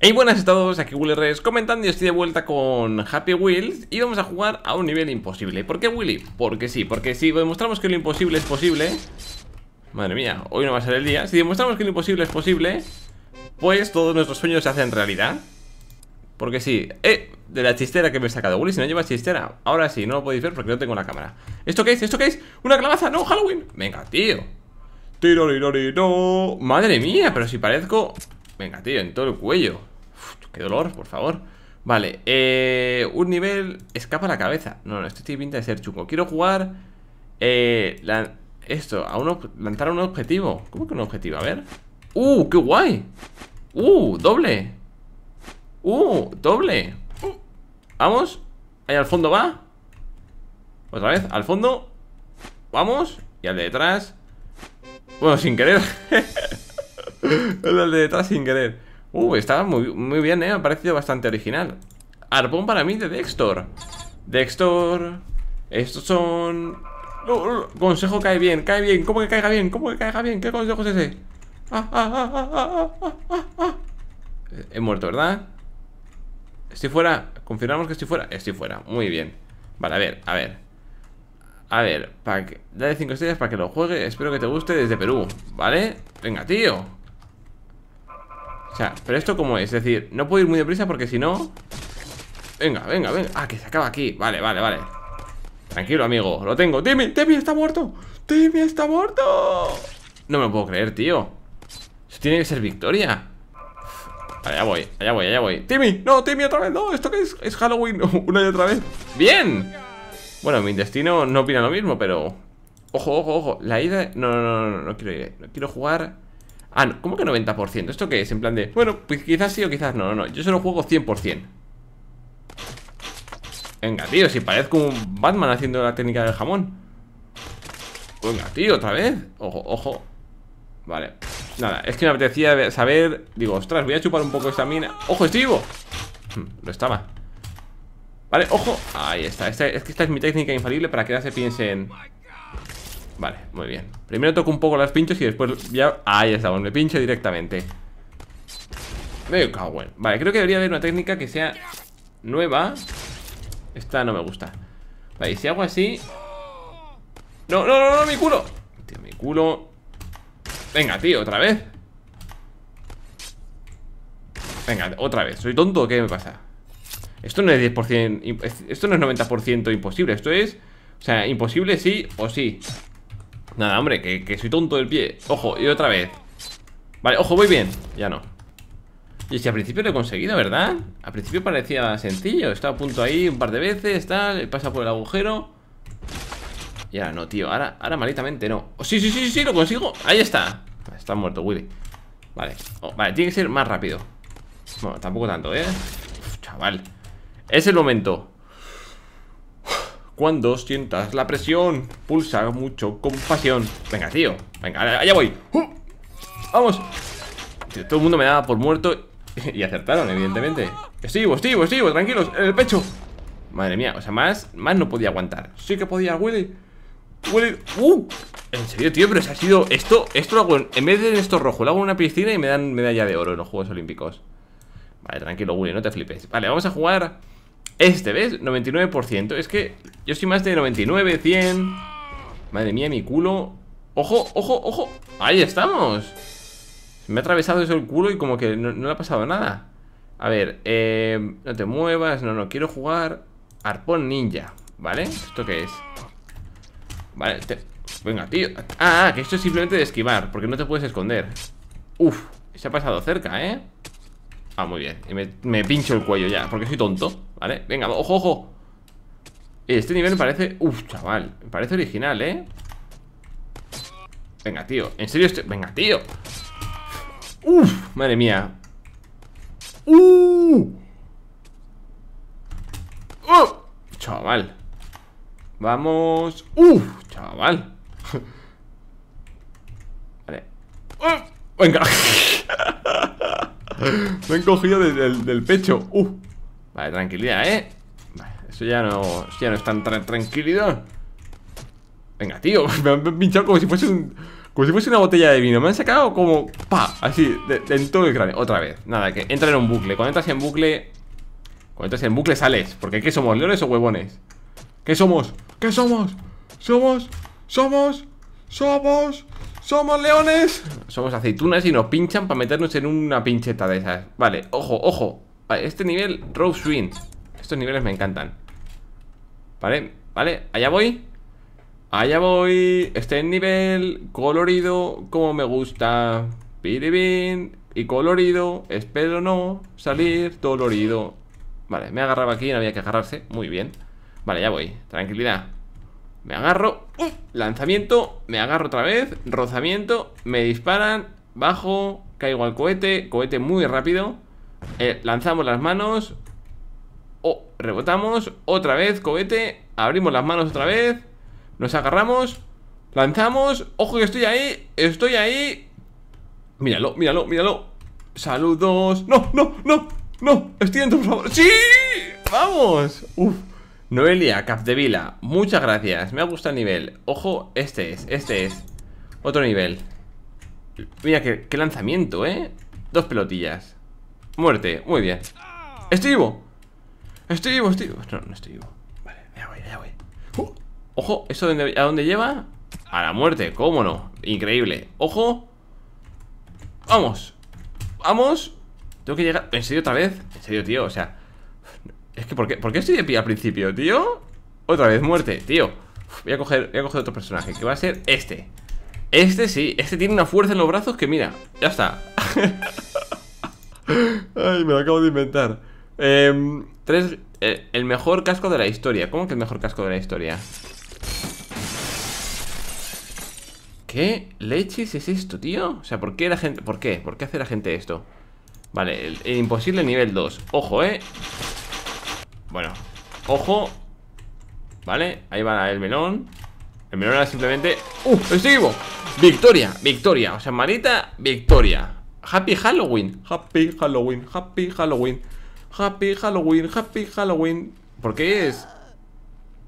Hey buenas a todos, aquí WillRes comentando y estoy de vuelta con Happy Wheels y vamos a jugar a un nivel imposible ¿Por qué Willy? Porque sí, porque si demostramos que lo imposible es posible Madre mía, hoy no va a ser el día Si demostramos que lo imposible es posible Pues todos nuestros sueños se hacen realidad Porque sí, eh, de la chistera que me he sacado Willy, si no lleva chistera Ahora sí, no lo podéis ver porque no tengo la cámara ¿Esto qué es? ¿Esto qué es? ¿Una calabaza? ¡No, Halloween! Venga, tío Tiro, no Madre mía, pero si parezco Venga, tío, en todo el cuello Qué dolor, por favor Vale, eh, un nivel escapa la cabeza No, no, esto tiene pinta de ser chungo Quiero jugar eh, esto, a uno, lanzar un objetivo ¿Cómo que un objetivo? A ver ¡Uh, qué guay! ¡Uh, doble! ¡Uh, doble! vamos Ahí al fondo va Otra vez, al fondo Vamos Y al de detrás Bueno, sin querer el de detrás sin querer. Uh, estaba muy, muy bien, ¿eh? Me Ha parecido bastante original. Arpón para mí de Dextor. Dextor. Estos son. Uh, uh, consejo cae bien, cae bien. ¿Cómo que caiga bien? ¿Cómo que caiga bien? ¿Qué consejo es ese? He muerto, ¿verdad? Estoy fuera. Confirmamos que estoy fuera. Estoy fuera. Muy bien. Vale, a ver, a ver. A ver, para que... dale 5 estrellas para que lo juegue. Espero que te guste desde Perú. ¿Vale? Venga, tío. O sea, pero esto cómo es, es decir, no puedo ir muy deprisa porque si no... Venga, venga, venga. Ah, que se acaba aquí. Vale, vale, vale. Tranquilo, amigo. Lo tengo. Timmy, Timmy está muerto. Timmy está muerto. No me lo puedo creer, tío. Eso tiene que ser victoria. Allá voy, allá voy, allá voy. Timmy, no, Timmy otra vez. No, esto que es, es Halloween una y otra vez. Bien. Bueno, mi destino no opina lo mismo, pero... Ojo, ojo, ojo. La ida... No, no, no, no, no quiero ir. Eh. No quiero jugar Ah, ¿cómo que 90%? ¿Esto qué es? En plan de, bueno, pues quizás sí o quizás no, no, no Yo solo juego 100% Venga, tío, si parezco un Batman haciendo la técnica del jamón Venga, tío, otra vez Ojo, ojo Vale, nada, es que me apetecía saber Digo, ostras, voy a chupar un poco esta mina ¡Ojo, estoy hmm, no Lo estaba Vale, ojo, ahí está Es que esta es mi técnica infalible para que ya se piensen Vale, muy bien Primero toco un poco las pinchos y después ya... Ahí estamos, me pincho directamente Me cago en... Vale, creo que debería haber una técnica que sea nueva Esta no me gusta Vale, si hago así... ¡No, no, no, no, mi culo! Tío, mi culo... Venga, tío, otra vez Venga, otra vez ¿Soy tonto o qué me pasa? Esto no es 10%... Esto no es 90% imposible Esto es... O sea, imposible sí o sí Nada, hombre, que, soy tonto del pie Ojo, y otra vez Vale, ojo, voy bien Ya no y si al principio lo he conseguido, ¿verdad? Al principio parecía sencillo Estaba a punto ahí un par de veces, tal Pasa por el agujero Y ahora no, tío, ahora, ahora malitamente no oh, sí, sí, sí, sí, lo consigo Ahí está Está muerto Willy oh, Vale, tiene que ser más rápido Bueno, tampoco tanto, ¿eh? Uf, chaval Es el momento cuando sientas la presión, pulsa mucho con pasión. Venga, tío. Venga, allá voy. ¡Vamos! todo el mundo me daba por muerto y acertaron, evidentemente. Estivo, estivo, estivo, tranquilos. En el pecho. Madre mía, o sea, más, más no podía aguantar. Sí que podía, Willy. Willy. ¡Uh! En serio, tío, pero ha sido. Esto, esto lo hago en, en vez de esto rojo, lo hago en una piscina y me dan medalla de oro en los Juegos Olímpicos. Vale, tranquilo, Willy, no te flipes. Vale, vamos a jugar. Este, ¿ves? 99%. Es que yo soy más de 99, 100 Madre mía, mi culo ¡Ojo, ojo, ojo! ¡Ahí estamos! Me ha atravesado eso el culo y como que no, le ha pasado nada A ver, eh, no te muevas No, no, quiero jugar Arpón Ninja, ¿vale? ¿Esto qué es? Vale, este... venga, tío ah, que esto es simplemente de esquivar Porque no te puedes esconder Uf, se ha pasado cerca, ¿eh? Ah, muy bien, y me, me pincho el cuello ya Porque soy tonto, ¿vale? Venga, ojo, ojo este nivel me parece... Uf, chaval Me parece original, ¿eh? Venga, tío ¿En serio este? Venga, tío Uf, madre mía Uh oh, Chaval Vamos Uf, chaval Vale oh, Venga Me he cogido desde el, del pecho ¡Uf! Vale, tranquilidad, ¿eh? Eso ya no, ya no es tan tranquilidad. Venga, tío, me han pinchado como si fuese Como si fuese una botella de vino. Me han sacado como... ¡Pa! Así, de, en todo el cráneo. Otra vez. Nada, que entra en un bucle. Cuando entras en bucle... Cuando entras en bucle sales. Porque ¿qué somos? ¿Leones o huevones? ¿Qué somos? ¿Qué somos? ¿Somos? ¿Somos? ¿Somos? ¡Somos leones! Somos aceitunas y nos pinchan para meternos en una pincheta de esas. Vale, ojo, ojo. este nivel, Rose Wind. Estos niveles me encantan. Vale, vale, allá voy Allá voy Este nivel colorido Como me gusta Piribin y colorido Espero no salir dolorido Vale, me agarraba aquí No había que agarrarse, muy bien Vale, ya voy, tranquilidad Me agarro, lanzamiento Me agarro otra vez, rozamiento Me disparan, bajo Caigo al cohete, cohete muy rápido eh, Lanzamos las manos Rebotamos, otra vez, cohete Abrimos las manos otra vez Nos agarramos, lanzamos Ojo que estoy ahí, estoy ahí Míralo, míralo, míralo Saludos, no, no, no No, estoy dentro, por favor ¡Sí! ¡Vamos! Uf Noelia, Capdevila, muchas gracias Me ha gustado el nivel, ojo, este es Este es, otro nivel Mira, qué, lanzamiento, eh Dos pelotillas Muerte, muy bien Estoy Estoy vivo, estoy vivo. No, no estoy vivo. Vale, ya voy, ya voy. Uh, ojo, ¿eso a dónde lleva? A la muerte, cómo no. Increíble. Ojo. Vamos. Vamos. Tengo que llegar. ¿En serio otra vez? En serio, tío. O sea. Es que, ¿por qué, estoy de pie al principio, tío? Otra vez, muerte, tío. Voy a coger, voy a coger otro personaje, que va a ser este. Este sí, este tiene una fuerza en los brazos que mira, ya está. Ay, me lo acabo de inventar. Eh, Tres, eh, el, mejor casco de la historia ¿Cómo que el mejor casco de la historia? ¿Qué leches es esto, tío? O sea, ¿por qué la gente...? ¿Por qué? ¿Por qué hace la gente esto? Vale, el, eh, imposible nivel 2 Ojo, ¿eh? Bueno, ojo Vale, ahí va el melón El melón era simplemente... ¡Uh! ¡Estoy vivo! ¡Victoria! ¡Victoria! O sea, marita victoria Happy Halloween Happy Halloween Happy Halloween Happy Halloween, Happy Halloween. ¿Por qué es?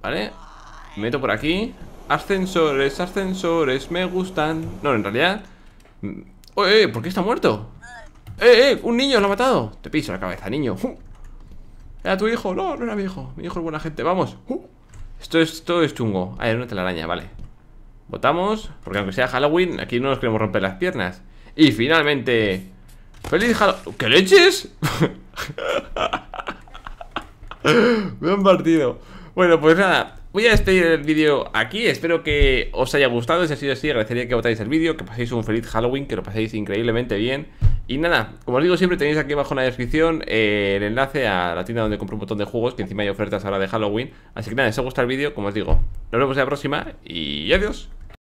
¿Vale? meto por aquí. Ascensores, ascensores, me gustan. No, en realidad. Mm, ¡Oye, eh! ¿Por qué está muerto? ¡Eh, eh! ¡Un niño lo ha matado! Te piso la cabeza, niño. Uh. Era tu hijo. No, no era mi hijo. Mi hijo es buena gente. Vamos. Uh. Esto, es, esto es chungo. Ah, era una telaraña, vale. Votamos. Porque aunque sea Halloween, aquí no nos queremos romper las piernas. Y finalmente. ¡Feliz Halloween! ¿Qué leches? Me han partido. Bueno, pues nada, voy a despedir el vídeo aquí. Espero que os haya gustado. Si ha sido así, agradecería que votáis el vídeo, que paséis un feliz Halloween, que lo paséis increíblemente bien. Y nada, como os digo siempre, tenéis aquí abajo en la descripción eh, el enlace a la tienda donde compro un montón de juegos, que encima hay ofertas ahora de Halloween. Así que nada, si os gustado el vídeo, como os digo, nos vemos en la próxima y adiós.